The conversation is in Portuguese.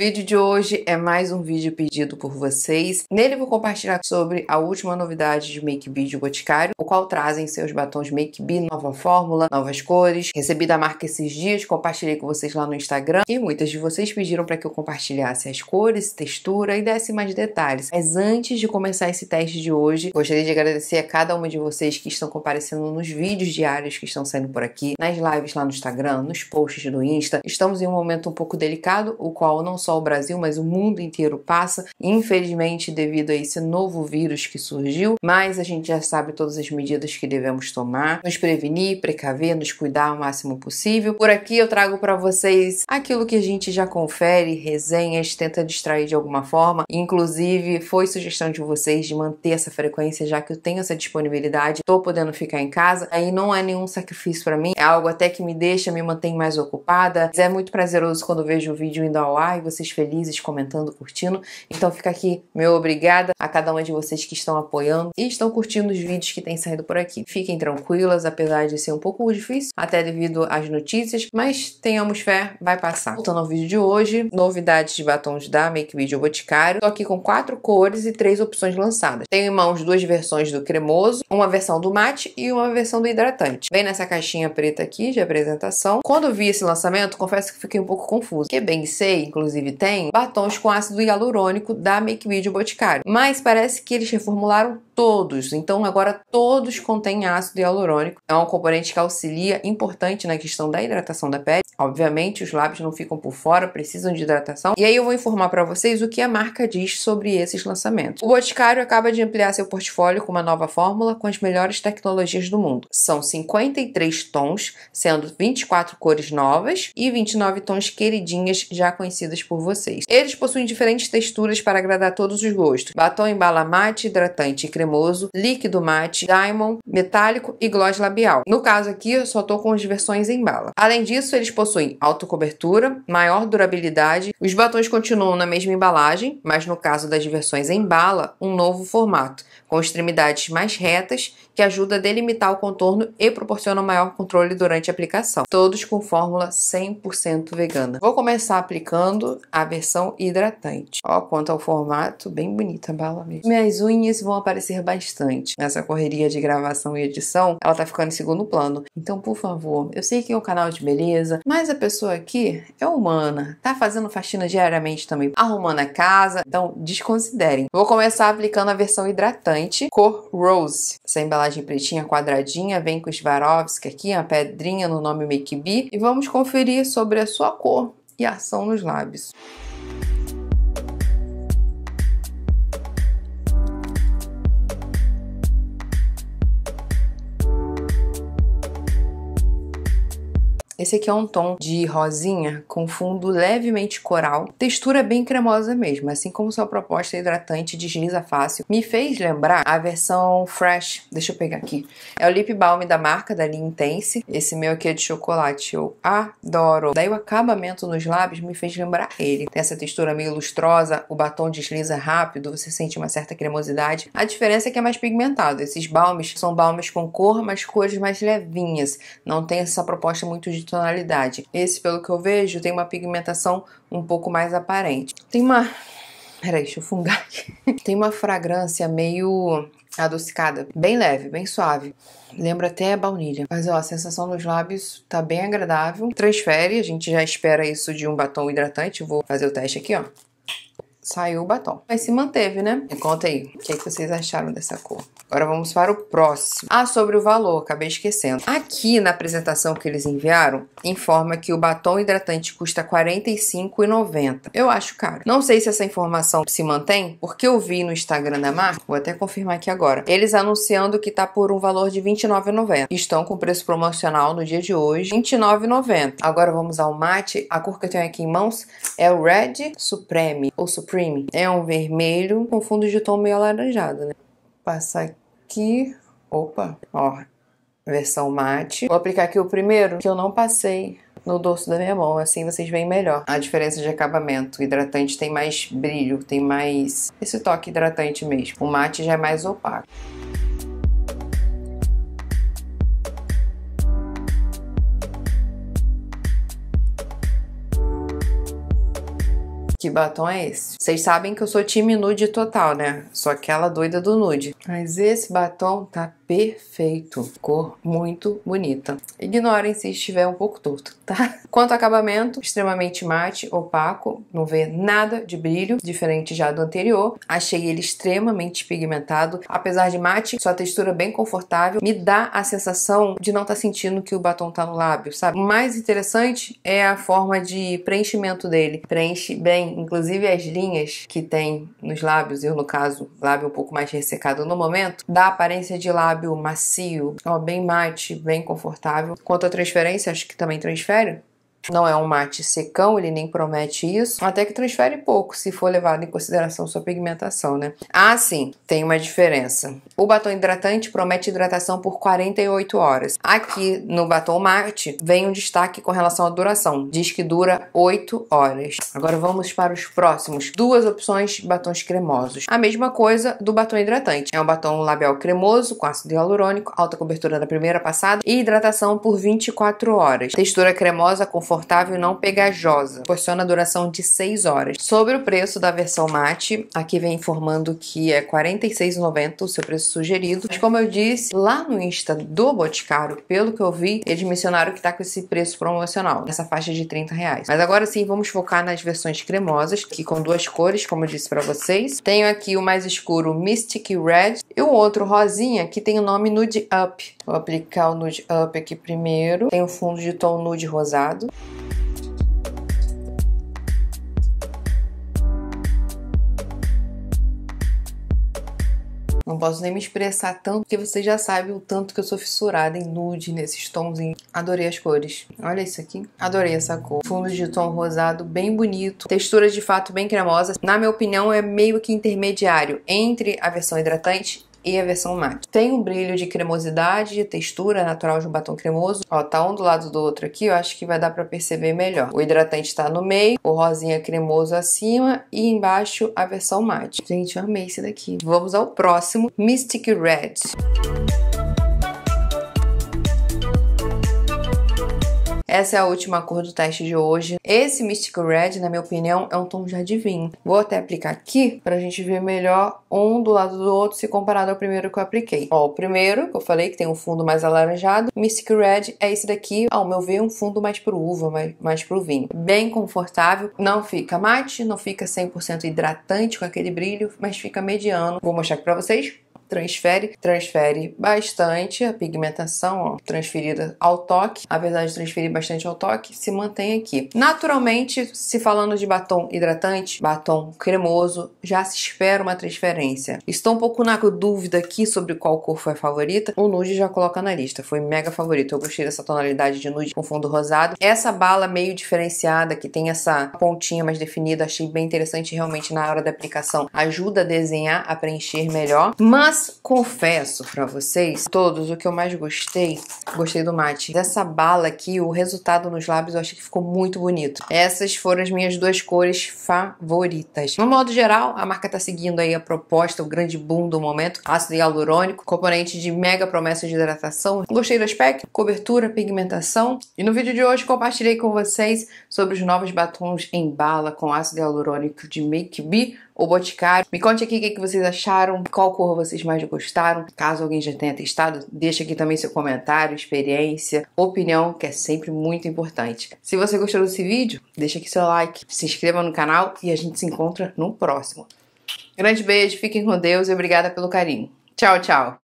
O vídeo de hoje é mais um vídeo pedido por vocês. Nele vou compartilhar sobre a última novidade de Make Be de Boticário, o qual trazem seus batons Make Be, nova fórmula, novas cores. Recebi da marca esses dias, compartilhei com vocês lá no Instagram e muitas de vocês pediram para que eu compartilhasse as cores, textura e desse mais detalhes. Mas antes de começar esse teste de hoje, gostaria de agradecer a cada uma de vocês que estão comparecendo nos vídeos diários que estão saindo por aqui, nas lives lá no Instagram, nos posts do Insta. Estamos em um momento um pouco delicado, o qual não só só o Brasil, mas o mundo inteiro passa, infelizmente devido a esse novo vírus que surgiu, mas a gente já sabe todas as medidas que devemos tomar, nos prevenir, precaver, nos cuidar o máximo possível. Por aqui eu trago para vocês aquilo que a gente já confere, resenhas, tenta distrair de alguma forma. Inclusive, foi sugestão de vocês de manter essa frequência, já que eu tenho essa disponibilidade, tô podendo ficar em casa, aí não é nenhum sacrifício para mim, é algo até que me deixa, me mantém mais ocupada. É muito prazeroso quando vejo o vídeo indo ao ar e você vocês felizes, comentando, curtindo. Então fica aqui meu obrigada a cada uma de vocês que estão apoiando e estão curtindo os vídeos que têm saído por aqui. Fiquem tranquilas, apesar de ser um pouco difícil, até devido às notícias, mas tenhamos fé, vai passar. Voltando ao vídeo de hoje, novidades de batons da Make Video Boticário. Tô aqui com quatro cores e três opções lançadas. Tenho em mãos duas versões do cremoso, uma versão do mate e uma versão do hidratante. Vem nessa caixinha preta aqui de apresentação. Quando vi esse lançamento, confesso que fiquei um pouco confusa, porque bem sei, inclusive, inclusive tem, batons com ácido hialurônico da Make Video Boticário. Mas parece que eles reformularam todos. Então, agora todos contêm ácido hialurônico. É um componente que auxilia importante na questão da hidratação da pele. Obviamente, os lábios não ficam por fora, precisam de hidratação. E aí eu vou informar para vocês o que a marca diz sobre esses lançamentos. O Boticário acaba de ampliar seu portfólio com uma nova fórmula com as melhores tecnologias do mundo. São 53 tons, sendo 24 cores novas e 29 tons queridinhas já conhecidas por vocês. Eles possuem diferentes texturas para agradar todos os gostos. Batom em bala mate, hidratante e creme cremoso, líquido mate, diamond, metálico e gloss labial. No caso aqui, eu só tô com as versões em bala. Além disso, eles possuem alta cobertura, maior durabilidade, os batons continuam na mesma embalagem, mas no caso das versões em bala, um novo formato, com extremidades mais retas, que ajuda a delimitar o contorno e proporciona maior controle durante a aplicação. Todos com fórmula 100% vegana. Vou começar aplicando a versão hidratante. Ó, quanto ao formato, bem bonita a bala mesmo. Minhas unhas vão aparecer bastante. Essa correria de gravação e edição, ela tá ficando em segundo plano. Então, por favor, eu sei que é um canal de beleza, mas a pessoa aqui é humana, tá fazendo faxina diariamente também, arrumando a casa, então desconsiderem. Vou começar aplicando a versão hidratante cor Rose. Essa embalagem pretinha quadradinha, vem com Swarovski aqui, a pedrinha no nome Make Be, e vamos conferir sobre a sua cor e ação nos lábios. Esse aqui é um tom de rosinha com fundo levemente coral, textura bem cremosa mesmo, assim como sua proposta hidratante desliza fácil. Me fez lembrar a versão Fresh, deixa eu pegar aqui. É o lip balm da marca, da linha Intense. Esse meu aqui é de chocolate, eu adoro. Daí o acabamento nos lábios me fez lembrar ele. Tem essa textura meio lustrosa, o batom desliza rápido, você sente uma certa cremosidade. A diferença é que é mais pigmentado. Esses balmes são balmes com cor, mas cores mais levinhas. Não tem essa proposta muito de tonalidade. Esse, pelo que eu vejo, tem uma pigmentação um pouco mais aparente. Tem uma... Peraí, deixa eu fungar aqui. Tem uma fragrância meio adocicada, bem leve, bem suave. Lembra até baunilha. Mas ó, a sensação nos lábios tá bem agradável. Transfere, a gente já espera isso de um batom hidratante. Vou fazer o teste aqui, ó saiu o batom. Mas se manteve, né? Me conta aí, o que, é que vocês acharam dessa cor? Agora vamos para o próximo. Ah, sobre o valor, acabei esquecendo. Aqui na apresentação que eles enviaram, informa que o batom hidratante custa R$ 45,90. Eu acho caro. Não sei se essa informação se mantém, porque eu vi no Instagram da marca, vou até confirmar aqui agora, eles anunciando que tá por um valor de R$ 29,90. Estão com preço promocional no dia de hoje, R$ 29,90. Agora vamos ao mate. A cor que eu tenho aqui em mãos é o Red Supreme, ou Supreme Dream. É um vermelho com fundo de tom meio alaranjado, né? Passar aqui. Opa, ó, versão mate. Vou aplicar aqui o primeiro que eu não passei no dorso da minha mão, assim vocês veem melhor a diferença de acabamento. O hidratante tem mais brilho, tem mais esse toque hidratante mesmo. O mate já é mais opaco. Que batom é esse? Vocês sabem que eu sou time nude total, né? Sou aquela doida do nude. Mas esse batom tá perfeito. Cor muito bonita. Ignorem se estiver um pouco torto, tá? Quanto ao acabamento, extremamente mate, opaco, não vê nada de brilho, diferente já do anterior. Achei ele extremamente pigmentado. Apesar de mate, sua textura bem confortável, me dá a sensação de não estar tá sentindo que o batom tá no lábio, sabe? O mais interessante é a forma de preenchimento dele. Preenche bem inclusive as linhas que tem nos lábios, eu no caso, lábio um pouco mais ressecado no momento, dá aparência de lábio macio, ó, bem mate, bem confortável. Quanto à transferência, acho que também transfere, não é um mate secão, ele nem promete isso, até que transfere pouco se for levado em consideração sua pigmentação, né? Ah, sim, tem uma diferença. O batom hidratante promete hidratação por 48 horas. Aqui no batom mate vem um destaque com relação à duração. Diz que dura 8 horas. Agora vamos para os próximos. Duas opções de batons cremosos. A mesma coisa do batom hidratante. É um batom labial cremoso com ácido hialurônico, alta cobertura da primeira passada e hidratação por 24 horas. Textura cremosa conforme confortável e não pegajosa. Proporciona duração de 6 horas. Sobre o preço da versão mate, aqui vem informando que é R$ 46,90 o seu preço sugerido. Mas como eu disse, lá no Insta do Boticário, pelo que eu vi, eles mencionaram que tá com esse preço promocional, nessa faixa de 30 reais. Mas agora sim, vamos focar nas versões cremosas, que com duas cores, como eu disse para vocês. Tenho aqui o mais escuro Mystic Red e o outro rosinha, que tem o nome Nude Up. Vou aplicar o Nude Up aqui primeiro. Tem o fundo de tom nude rosado. Não posso nem me expressar tanto, porque você já sabe o tanto que eu sou fissurada em nude, nesses tons. Adorei as cores. Olha isso aqui. Adorei essa cor. Fundo de tom rosado bem bonito. Textura de fato bem cremosa. Na minha opinião, é meio que intermediário entre a versão hidratante e a versão matte. Tem um brilho de cremosidade, textura natural de um batom cremoso. Ó, tá um do lado do outro aqui, eu acho que vai dar pra perceber melhor. O hidratante tá no meio, o rosinha cremoso acima e embaixo a versão matte. Gente, eu amei esse daqui. Vamos ao próximo, Mystic Red. Essa é a última cor do teste de hoje. Esse Mystic Red, na minha opinião, é um tom já de vinho. Vou até aplicar aqui pra gente ver melhor um do lado do outro se comparado ao primeiro que eu apliquei. Ó, o primeiro, que eu falei que tem um fundo mais alaranjado, Mystic Red é esse daqui, ao meu ver, é um fundo mais pro uva, mais, mais pro vinho. Bem confortável, não fica mate, não fica 100% hidratante com aquele brilho, mas fica mediano. Vou mostrar aqui pra vocês transfere, transfere bastante a pigmentação ó, transferida ao toque, apesar de transferir bastante ao toque, se mantém aqui. Naturalmente, se falando de batom hidratante, batom cremoso, já se espera uma transferência. Estou um pouco na dúvida aqui sobre qual cor foi a favorita, o nude já coloca na lista, foi mega favorito, eu gostei dessa tonalidade de nude com fundo rosado. Essa bala meio diferenciada, que tem essa pontinha mais definida, achei bem interessante realmente na hora da aplicação, ajuda a desenhar, a preencher melhor, mas mas confesso para vocês, todos, o que eu mais gostei, gostei do mate. Essa bala aqui, o resultado nos lábios, eu achei que ficou muito bonito. Essas foram as minhas duas cores favoritas. No modo geral, a marca tá seguindo aí a proposta, o grande boom do momento, ácido hialurônico, componente de mega promessa de hidratação. Gostei do aspecto, cobertura, pigmentação. E no vídeo de hoje compartilhei com vocês sobre os novos batons em bala com ácido hialurônico de Make Be o Boticário. Me conte aqui o que vocês acharam, qual cor vocês mais gostaram. Caso alguém já tenha testado, deixa aqui também seu comentário, experiência, opinião, que é sempre muito importante. Se você gostou desse vídeo, deixa aqui seu like, se inscreva no canal e a gente se encontra no próximo. Grande beijo, fiquem com Deus e obrigada pelo carinho. Tchau, tchau!